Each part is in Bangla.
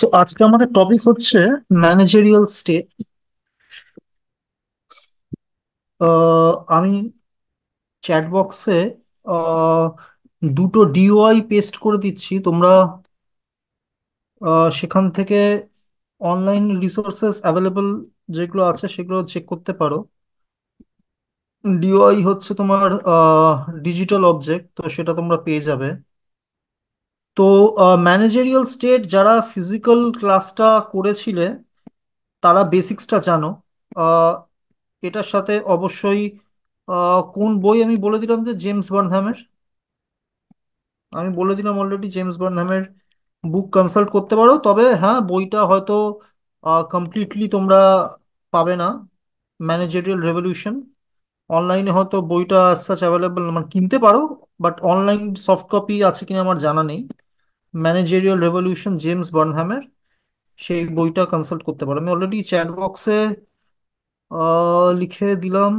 সো আজকে আমাদের টপিক হচ্ছে ম্যানেজেরিয়াল স্টেট আমি চ্যাট বক্সে দুটো ডিওআই পেস্ট করে দিচ্ছি তোমরা সেখান থেকে অনলাইন রিসোর্সেস অ্যাভেলেবল যেগুলো আছে সেগুলো চেক করতে পারো ডিওআই হচ্ছে তোমার ডিজিটাল অবজেক্ট তো সেটা তোমরা পেয়ে যাবে তো ম্যানেজেরিয়াল স্টেট যারা ফিজিক্যাল ক্লাসটা করেছিলে তারা বেসিক্সটা জানো এটার সাথে অবশ্যই কোন বই আমি বলে দিলাম যে জেমস বার্নহামের আমি বলে দিলাম অলরেডি জেমস বার্নহামের বুক কনসাল্ট করতে পারো তবে হ্যাঁ বইটা হয়তো কমপ্লিটলি তোমরা পাবে না ম্যানেজেরিয়াল রেভলিউশন অনলাইনে হয়তো বইটা সাচ অ্যাভেলেবল মানে কিনতে পারো বাট অনলাইন সফট কপি আছে কিনা আমার জানা নেই ম্যানেজেরিয়াল রেভলিউশন জেমস বার্নহামের সেই বইটা কনসাল্ট করতে পারো আমি অলরেডি চ্যাট বক্সে লিখে দিলাম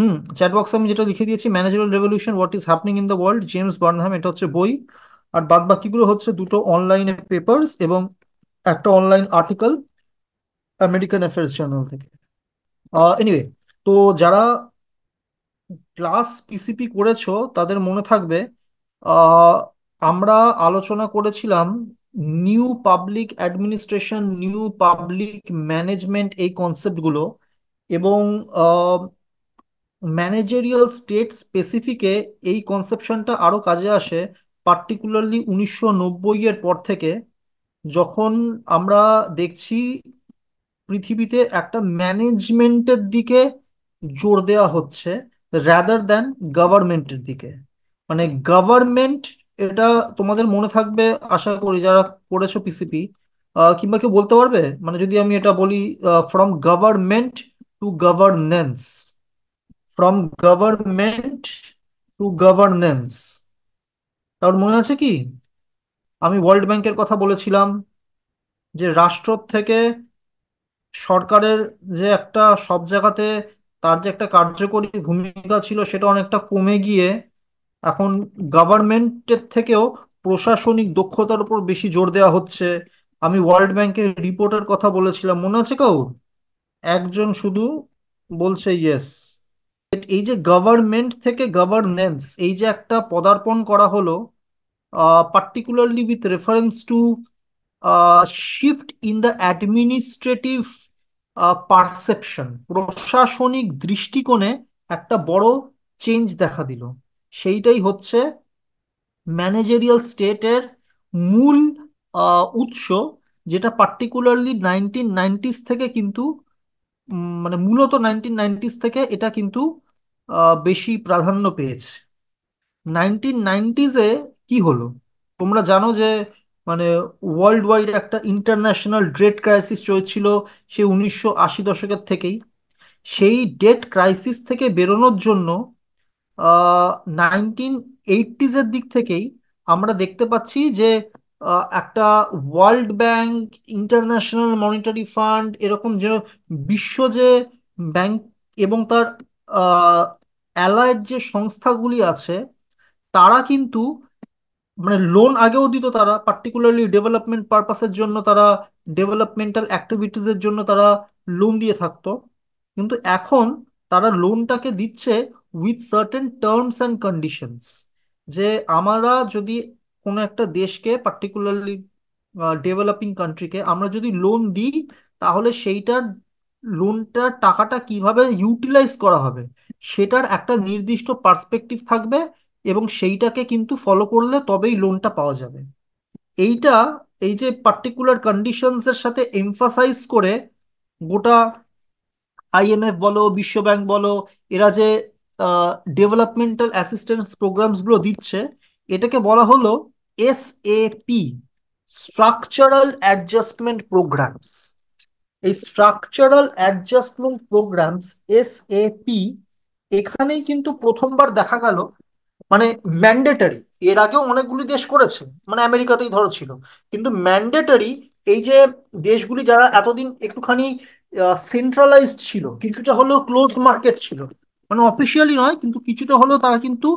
হুম চ্যাট আমি যেটা লিখে দিয়েছি manageable revolution what is happening in the world James Burnham এটা হচ্ছে বই আর বাদ বাকিগুলো হচ্ছে দুটো অনলাইনে পেপার্স এবং একটা online article American affairs journal থেকে এনিওয়ে তো যারা ক্লাস পিসিপি করেছো তাদের মনে থাকবে আমরা আলোচনা করেছিলাম new public administration new public management এই কনসেপ্টগুলো এবং ম্যানেজেরিয়াল স্টেট স্পেসিফিকে এই কনসেপশনটা আরও কাজে আসে পার্টিকুলারলি উনিশশো এর পর থেকে যখন আমরা দেখছি পৃথিবীতে একটা ম্যানেজমেন্টের দিকে জোর দেওয়া হচ্ছে র্যাদার দ্যান গভর্নমেন্টের দিকে মানে গভর্নমেন্ট এটা তোমাদের মনে থাকবে আশা করি যারা পড়েছো পিসিপি কিংবা কেউ বলতে পারবে মানে যদি আমি এটা বলি from government to governance from government to governance তার মনে আছে কি আমি ওয়ার্ল্ড ব্যাংকের কথা বলেছিলাম যে রাষ্ট্র থেকে সরকারের যে একটা সব জায়গাতে তার যে একটা কার্যকরী ভূমিকা ছিল সেটা অনেকটা কমে গিয়ে এখন গভর্নমেন্টের থেকেও প্রশাসনিক দক্ষতার উপর বেশি জোর দেওয়া হচ্ছে আমি ওয়ার্ল্ড ব্যাংকের রিপোর্টের কথা বলেছিলাম মনে আছে কাউ একজন শুধু বলছে ইয়েস এই যে গভর্নমেন্ট থেকে গভর্নেন্স এই যে একটা পদার্পণ করা হলো particularly with reference to shift in the administrative perception প্রশাসনিক দৃষ্টিকোণে একটা বড় চেঞ্জ দেখা দিল সেইটাই হচ্ছে ম্যানেজেরিয়াল স্টেটের মূল উৎস যেটা পার্টিকুলারলি নাইনটিন নাইনটিস থেকে কিন্তু মানে মূলত নাইনটিন নাইনটিস থেকে এটা কিন্তু বেশি প্রাধান্য পেয়েছে নাইনটিন নাইনটিজে কি হলো তোমরা জানো যে মানে ওয়ার্ল্ড ওয়াইড একটা ইন্টারন্যাশনাল ডেট ক্রাইসিস চলছিল সে উনিশশো আশি দশকের থেকেই সেই ডেট ক্রাইসিস থেকে বেরোনোর জন্য নাইনটিন এইটিজের দিক থেকেই আমরা দেখতে পাচ্ছি যে একটা world bank international monetary fund এরকম যে বিশ্ব যে ব্যাংক এবং তার অ্যালায়েড যে সংস্থাগুলি আছে তারা কিন্তু মানে লোন আগেও দিত তারা পার্টিকুলারলি ডেভেলপমেন্ট পারপাসের জন্য তারা ডেভেলপমেন্টাল অ্যাক্টিভিটিসের জন্য তারা লোন দিয়ে থাকতো কিন্তু এখন তারা লোনটাকে দিচ্ছে with certain terms and conditions যে আমরা যদি কোনো একটা দেশকে পার্টিকুলারলি ডেভেলপিং কান্ট্রিকে আমরা যদি লোন দিই তাহলে সেইটার লোনটার টাকাটা কিভাবে ইউটিলাইজ করা হবে সেটার একটা নির্দিষ্ট পার্সপেক্টিভ থাকবে এবং সেইটাকে কিন্তু ফলো করলে তবেই লোনটা পাওয়া যাবে এইটা এই যে পার্টিকুলার কন্ডিশনসের সাথে এমফাসাইজ করে গোটা আইএমএফ বলো বিশ্বব্যাংক বলো এরা যে ডেভেলপমেন্টাল অ্যাসিস্ট্যান্স প্রোগ্রামসগুলো দিচ্ছে এটাকে বলা হলো এসএপি স্ট্রাকচারাল অ্যাডজাস্টমেন্ট প্রোগ্রামস এই স্ট্রাকচারাল অ্যাডজাস্টমেন্ট প্রোগ্রামস এসএপি এখানেই কিন্তু প্রথমবার দেখা গেল মানে ম্যান্ডেটারি এর আগেও অনেকগুলি দেশ করেছে মানে আমেরিকাতেই ধরো ছিল কিন্তু ম্যান্ডেটারি এই যে দেশগুলি যারা এতদিন একটুখানি সেন্ট্রালাইজড ছিল কিছুটা হলেও ক্লোজ মার্কেট ছিল মানে অফিসিয়ালি নয় কিন্তু কিছুটা হলেও তারা কিন্তু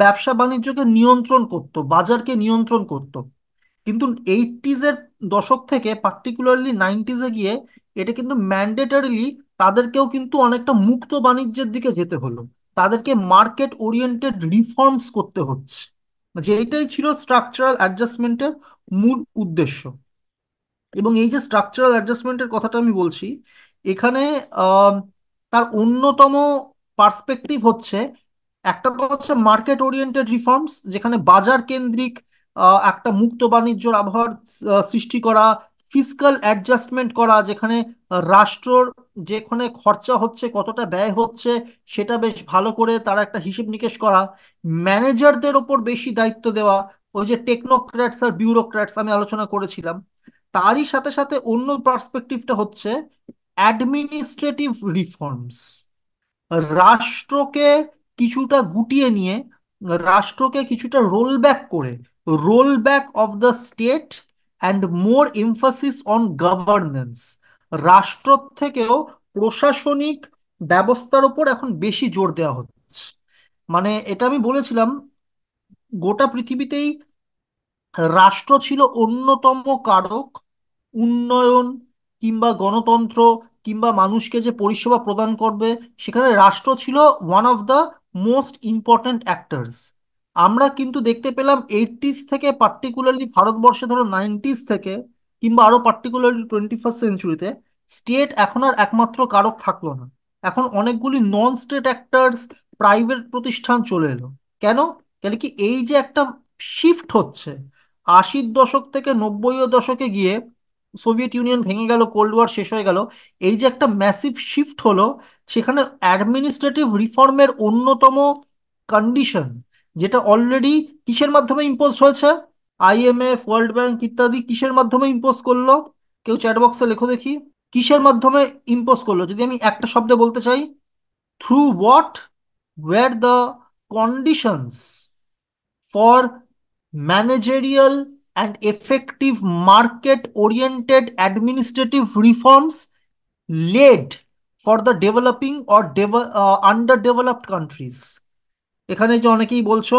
ব্যবসা বাণিজ্যকে নিয়ন্ত্রণ করত বাজারকে নিয়ন্ত্রণ করত কিন্তু এইটিজের দশক থেকে পার্টিকুলারলি নাইনটিজে গিয়ে এটা কিন্তু ম্যান্ডেটারিলি তাদেরকেও কিন্তু অনেকটা মুক্ত বাণিজ্যের দিকে যেতে হলো তাদেরকে মার্কেট ওরিয়েন্টেড রিফর্মস করতে হচ্ছে যে মানে এটাই ছিল স্ট্রাকচারাল অ্যাডজাস্টমেন্টের মূল উদ্দেশ্য এবং এই যে স্ট্রাকচারাল অ্যাডজাস্টমেন্টের কথাটা আমি বলছি এখানে তার অন্যতম পার্সপেক্টিভ হচ্ছে একটা হচ্ছে মার্কেট ওরিয়েন্টেড রিফর্মস যেখানে বাজার কেন্দ্রিক একটা মুক্ত বাণিজ্যর আবহাওয়ার সৃষ্টি করা ফিজিক্যাল অ্যাডজাস্টমেন্ট করা যেখানে রাষ্ট্রর যেখানে খরচা হচ্ছে কতটা ব্যয় হচ্ছে সেটা বেশ ভালো করে তারা একটা হিসেব নিকেশ করা ম্যানেজারদের ওপর বেশি দায়িত্ব দেওয়া ওই যে টেকনোক্র্যাটস আর বিউরোক্র্যাটস আমি আলোচনা করেছিলাম তারই সাথে সাথে অন্য পার্সপেক্টিভটা হচ্ছে অ্যাডমিনিস্ট্রেটিভ রিফর্মস রাষ্ট্রকে কিছুটা গুটিয়ে নিয়ে রাষ্ট্রকে কিছুটা রোল ব্যাক করে roll back of the state and more emphasis on governance রাষ্ট্র থেকেও প্রশাসনিক ব্যবস্থার ওপর এখন বেশি জোর দেওয়া হচ্ছে মানে এটা আমি বলেছিলাম গোটা পৃথিবীতেই রাষ্ট্র ছিল অন্যতম কারক উন্নয়ন কিংবা গণতন্ত্র কিংবা মানুষকে যে পরিষেবা প্রদান করবে সেখানে রাষ্ট্র ছিল one of the most important actors আমরা কিন্তু দেখতে পেলাম এইটিস থেকে পার্টিকুলারলি ভারতবর্ষে ধরো নাইনটিস থেকে কিংবা আরও পার্টিকুলারলি টোয়েন্টি ফার্স্ট সেঞ্চুরিতে স্টেট এখন আর একমাত্র কারক থাকলো না এখন অনেকগুলি নন স্টেট অ্যাক্টার্স প্রাইভেট প্রতিষ্ঠান চলে এলো কেন তাহলে কি এই যে একটা শিফট হচ্ছে আশির দশক থেকে নব্বইয়ের দশকে গিয়ে সোভিয়েত ইউনিয়ন ভেঙে গেল কোল্ড ওয়ার শেষ হয়ে গেল এই যে একটা ম্যাসিভ শিফট হলো সেখানে অ্যাডমিনিস্ট্রেটিভ রিফর্মের অন্যতম কন্ডিশন যেটা অলরেডি কিসের মাধ্যমে ইম্পোজ হয়েছে আইএমএফ ওয়ার্ল্ড ব্যাংক ইত্যাদি কিসের মাধ্যমে ইম্পোজ করলো কেউ চ্যাটবক্সে লেখো দেখি কিসের মাধ্যমে ইম্পোজ করলো যদি আমি একটা শব্দে বলতে চাই through what were the conditions for managerial and effective market oriented administrative reforms led for the developing or under developed countries এখানে যে অনেকেই বলছো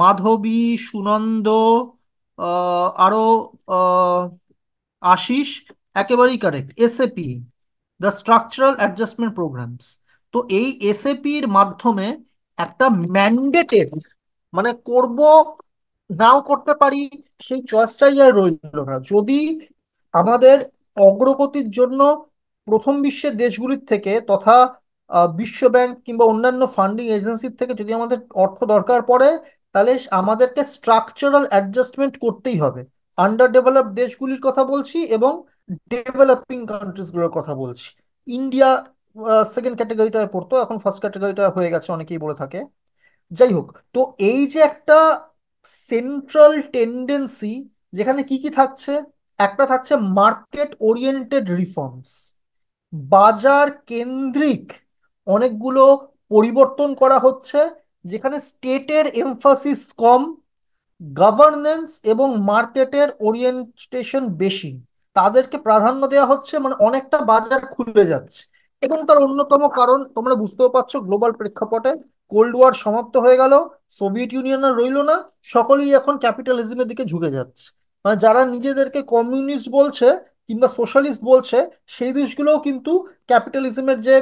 মাধবী সুনন্দ আরো আশিস একেবারেই correct SAP the structural adjustment programmes তো এই এসএপির মাধ্যমে একটা ম্যান্ডেটেড মানে করব নাও করতে পারি সেই চয়েসটাই আর রইল না যদি আমাদের অগ্রগতির জন্য প্রথম বিশ্বের দেশগুলির থেকে তথা বিশ্বব্যাংক কিংবা অন্যান্য ফান্ডিং এজেন্সির থেকে যদি আমাদের অর্থ দরকার পড়ে তাহলে আমাদেরকে স্ট্রাকচারাল অ্যাডজাস্টমেন্ট করতেই হবে আন্ডার ডেভেলপ দেশগুলির কথা বলছি এবং ডেভেলপিং কান্ট্রিজগুলোর কথা বলছি ইন্ডিয়া সেকেন্ড ক্যাটাগরিটায় পড়তো এখন ফার্স্ট ক্যাটাগরিটা হয়ে গেছে অনেকেই বলে থাকে যাই হোক তো এই যে একটা সেন্ট্রাল টেন্ডেন্সি যেখানে কি কি থাকছে একটা থাকছে মার্কেট ওরিয়েন্টেড রিফর্মস বাজার কেন্দ্রিক অনেকগুলো পরিবর্তন করা হচ্ছে যেখানে স্টেটের এমফাসিস কম গভর্নেন্স এবং মার্কেটের ওরিয়েন্টেশন বেশি তাদেরকে প্রাধান্য দেওয়া হচ্ছে মানে অনেকটা বাজার খুলে যাচ্ছে এবং তার অন্যতম কারণ তোমরা বুঝতেও পারছো গ্লোবাল প্রেক্ষাপটে কোল্ড ওয়ার সমাপ্ত হয়ে গেল সোভিয়েত ইউনিয়ন আর রইল না সকলেই এখন ক্যাপিটালিজমের দিকে ঝুঁকে যাচ্ছে মানে যারা নিজেদেরকে কমিউনিস্ট বলছে কিংবা সোশ্যালিস্ট বলছে সেই দেশগুলোও কিন্তু ক্যাপিটালিজমের যে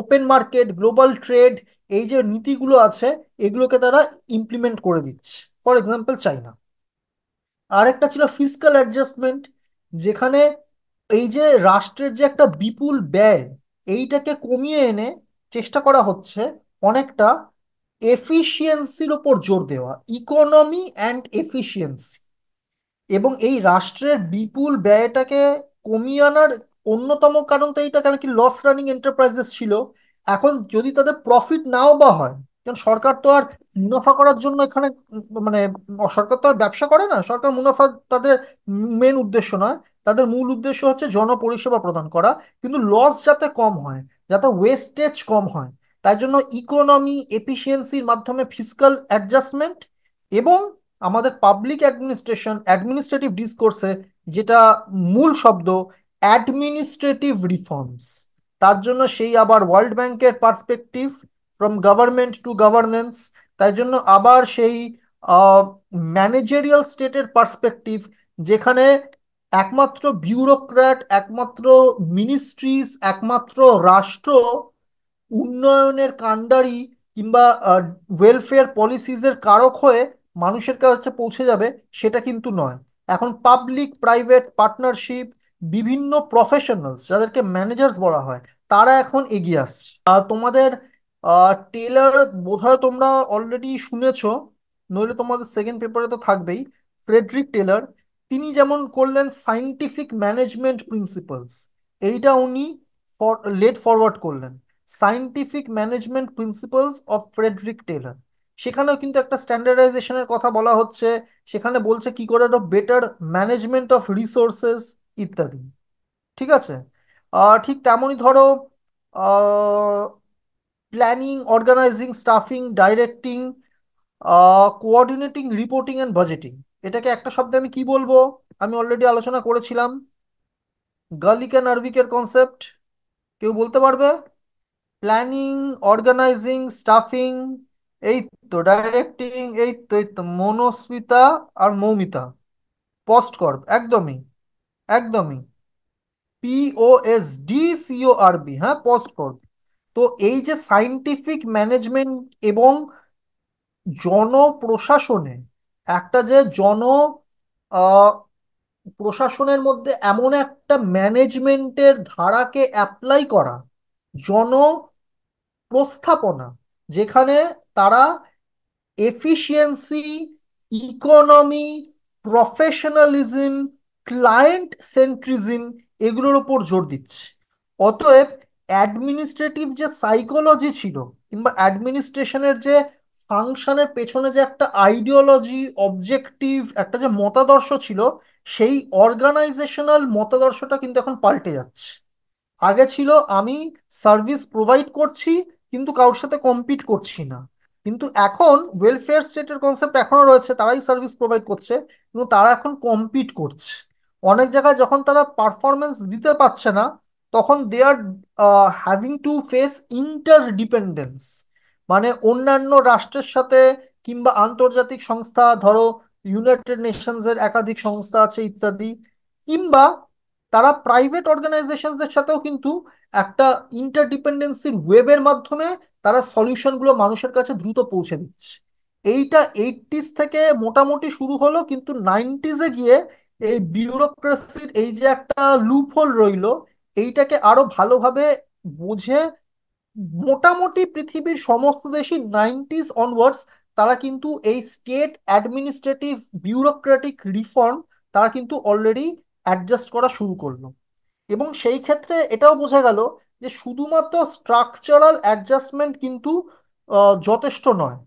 ওপেন মার্কেট গ্লোবাল ট্রেড এই যে নীতিগুলো আছে এগুলোকে তারা ইমপ্লিমেন্ট করে দিচ্ছে ফর এক্সাম্পল চাইনা আরেকটা ছিল ফিজিক্যাল অ্যাডজাস্টমেন্ট যেখানে এই যে রাষ্ট্রের যে একটা বিপুল ব্যয় এইটাকে কমিয়ে এনে চেষ্টা করা হচ্ছে অনেকটা এফিসিয়েন্সির ওপর জোর দেওয়া ইকোনমি অ্যান্ড এফিসিয়েন্সি এবং এই রাষ্ট্রের বিপুল ব্যয়টাকে কমিয়ে আনার অন্যতম কারণ তো এইটা কারণ কি লস রানিং এন্টারপ্রাইজেস ছিল এখন যদি তাদের প্রফিট নাও বা হয় কারণ সরকার তো আর মুনাফা করার জন্য এখানে মানে সরকার তো আর ব্যবসা করে না সরকার মুনাফা তাদের মেন উদ্দেশ্য নয় তাদের মূল উদ্দেশ্য হচ্ছে জনপরিষেবা প্রদান করা কিন্তু লস যাতে কম হয় যাতে ওয়েস্টেজ কম হয় তাই জন্য ইকোনমি এফিসিয়েন্সির মাধ্যমে ফিজিক্যাল অ্যাডজাস্টমেন্ট এবং আমাদের পাবলিক অ্যাডমিনিস্ট্রেশন অ্যাডমিনিস্ট্রেটিভ ডিসকোর্সে যেটা মূল শব্দ অ্যাডমিনিস্ট্রেটিভ রিফর্মস তার জন্য সেই আবার ওয়ার্ল্ড ব্যাংকের perspective from government to governance তাই জন্য আবার সেই ম্যানেজেরিয়াল স্টেটের পার্সপেক্টিভ যেখানে একমাত্র বিউরোক্র্যাট একমাত্র মিনিস্ট্রিজ একমাত্র রাষ্ট্র উন্নয়নের কাণ্ডারি কিংবা ওয়েলফেয়ার পলিসিজের কারক হয়ে মানুষের কাছে পৌঁছে যাবে সেটা কিন্তু নয় এখন পাবলিক প্রাইভেট পার্টনারশিপ বিভিন্ন প্রফেশনালস যাদেরকে ম্যানেজার্স বলা হয় তারা এখন এগিয়ে আসছে আর তোমাদের টেলার বোধহয় তোমরা অলরেডি শুনেছ নইলে তোমাদের সেকেন্ড পেপারে তো থাকবেই ফ্রেডরিক টেলার তিনি যেমন করলেন সাইন্টিফিক ম্যানেজমেন্ট প্রিন্সিপালস এইটা উনি লেট ফরওয়ার্ড করলেন scientific management principles of Frederick Taylor সেখানেও কিন্তু একটা স্ট্যান্ডার্ডাইজেশনের কথা বলা হচ্ছে সেখানে বলছে কি করে একটা বেটার ম্যানেজমেন্ট অফ রিসোর্সেস ইত্যাদি ঠিক আছে ঠিক তেমনই ধরো planning organising staffing directing coordinating reporting and budgeting এটাকে একটা শব্দে আমি কি বলবো আমি অলরেডি আলোচনা করেছিলাম গার্লিক অ্যান্ড আরবিকের কনসেপ্ট কেউ বলতে পারবে প্ল্যানিং অর্গানাইজিং স্টাফিং এই তো ডাইরেক্টিং এই তো এই তো মনস্মিতা আর মৌমিতা পোস্ট কর একদমই একদমই P O S D C O R B হ্যাঁ পোস্ট কর তো এই যে সাইন্টিফিক ম্যানেজমেন্ট এবং জনপ্রশাসনে একটা যে জন প্রশাসনের মধ্যে এমন একটা ম্যানেজমেন্টের ধারাকে অ্যাপ্লাই করা জন প্রস্থাপনা যেখানে তারা efficiency economy professionalism client centrism এগুলোর ওপর জোর দিচ্ছে অতএব অ্যাডমিনিস্ট্রেটিভ যে সাইকোলজি ছিল কিংবা অ্যাডমিনিস্ট্রেশনের যে ফাংশনের পেছনে যে একটা আইডিওলজি অবজেক্টিভ একটা যে মতাদর্শ ছিল সেই অর্গানাইজেশনাল মতাদর্শটা কিন্তু এখন পাল্টে যাচ্ছে আগে ছিল আমি সার্ভিস প্রোভাইড করছি কিন্তু কারোর সাথে কম্পিট করছি না কিন্তু এখন ওয়েলফেয়ার স্টেটের কনসেপ্ট এখনো রয়েছে তারাই সার্ভিস প্রোভাইড করছে কিন্তু তারা এখন কম্পিট করছে অনেক জায়গায় যখন তারা পারফরমেন্স দিতে পারছে না তখন they are having to face interdependence মানে অন্যান্য রাষ্ট্রের সাথে কিংবা আন্তর্জাতিক সংস্থা ধরো ইউনাইটেড নেশনসের একাধিক সংস্থা আছে ইত্যাদি কিংবা তারা প্রাইভেট অর্গানাইজেশনসের সাথেও কিন্তু একটা ইন্টারডিপেন্ডেন্সির ওয়েবের মাধ্যমে তারা সলিউশনগুলো মানুষের কাছে দ্রুত পৌঁছে দিচ্ছে এইটা এইটিস থেকে মোটামুটি শুরু হলো কিন্তু নাইনটিজে গিয়ে এই বিউরোক্রেসির এই যে একটা লুপহোল রইল এইটাকে আরো ভালোভাবে বুঝে মোটামুটি পৃথিবীর সমস্ত দেশই নাইনটিজ অনওয়ার্ডস তারা কিন্তু এই স্টেট অ্যাডমিনিস্ট্রেটিভ বিউরোক্রেটিক রিফর্ম তারা কিন্তু অলরেডি অ্যাডজাস্ট করা শুরু করলো এবং সেই ক্ষেত্রে এটাও বোঝা গেল যে শুধুমাত্র স্ট্রাকচারাল অ্যাডজাস্টমেন্ট কিন্তু যথেষ্ট নয়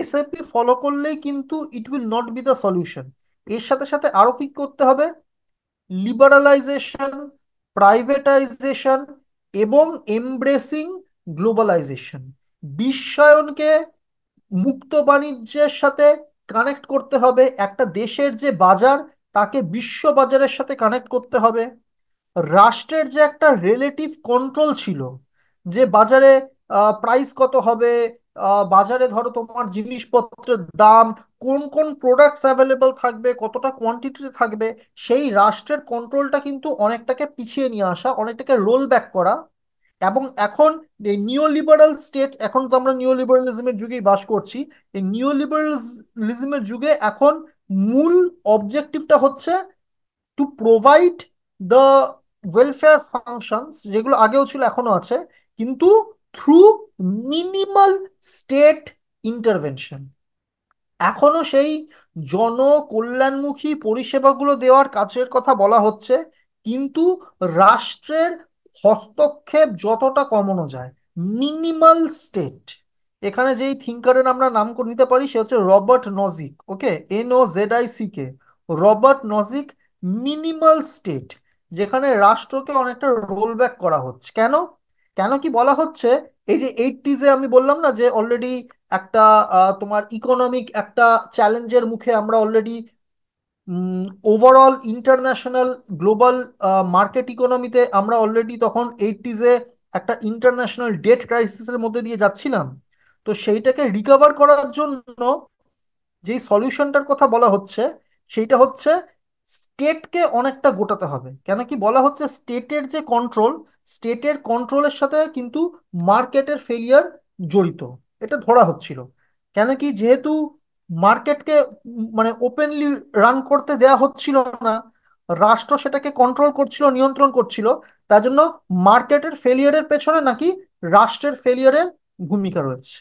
এসএপি ফলো করলেই কিন্তু it will not be the solution এর সাথে সাথে আরও কি করতে হবে লিবারালাইজেশন প্রাইভেটাইজেশন এবং এমব্রেসিং গ্লোবালাইজেশন বিশ্বায়নকে মুক্ত বাণিজ্যের সাথে কানেক্ট করতে হবে একটা দেশের যে বাজার তাকে বিশ্ববাজারের সাথে কানেক্ট করতে হবে রাষ্ট্রের যে একটা রিলেটিভ কন্ট্রোল ছিল যে বাজারে প্রাইস কত হবে বাজারে ধরো তোমার জিনিসপত্রের দাম কোন কোন প্রোডাক্টস অ্যাভেলেবল থাকবে কতটা কোয়ান্টিটিতে থাকবে সেই রাষ্ট্রের কন্ট্রোলটা কিন্তু অনেকটাকে পিছিয়ে নিয়ে আসা অনেকটাকে রোল ব্যাক করা এবং এখন এই নিও লিবারাল স্টেট এখন তো আমরা নিউলিবারালিজমের লিবারালিজমের যুগেই বাস করছি এই নিউলিবারালিজমের লিবারালিজমের যুগে এখন মূল অবজেক্টিভটা হচ্ছে to provide the welfare functions যেগুলো আগেও ছিল এখনো আছে কিন্তু থ্রু মিনিমাল স্টেট ইন্টারভেনশন এখনো সেই জনকল্যাণমুখী পরিষেবাগুলো দেওয়ার কাজের কথা বলা হচ্ছে কিন্তু রাষ্ট্রের হস্তক্ষেপ যতটা কমানো যায় মিনিমাল স্টেট এখানে যেই থিঙ্কারের আমরা নাম করে নিতে পারি সে হচ্ছে Robert Nozick okay N O Z I C K Robert Nozick minimal state যেখানে রাষ্ট্রকে অনেকটা রোল ব্যাক করা হচ্ছে কেন কেন কি বলা হচ্ছে এই যে এইটিজে আমি বললাম না যে অলরেডি একটা তোমার ইকোনমিক একটা চ্যালেঞ্জের মুখে আমরা already overall international global market ইকোনমিতে আমরা অলরেডি তখন এইটিজে একটা ইন্টারন্যাশনাল ডেট ক্রাইসিসের মধ্যে দিয়ে যাচ্ছিলাম তো সেইটাকে রিকভার করার জন্য যে সলিউশনটার কথা বলা হচ্ছে সেইটা হচ্ছে স্টেটকে অনেকটা গোটাতে হবে কেন কি বলা হচ্ছে স্টেটের যে কন্ট্রোল স্টেটের কন্ট্রোলের সাথে কিন্তু মার্কেটের ফেলিয়ার জড়িত এটা ধরা হচ্ছিল কেন কি যেহেতু মার্কেটকে মানে ওপেনলি রান করতে দেয়া হচ্ছিল না রাষ্ট্র সেটাকে কন্ট্রোল করছিল নিয়ন্ত্রণ করছিল তার জন্য মার্কেটের ফেলিয়ারের পেছনে নাকি রাষ্ট্রের ফেলিয়ারের ভূমিকা রয়েছে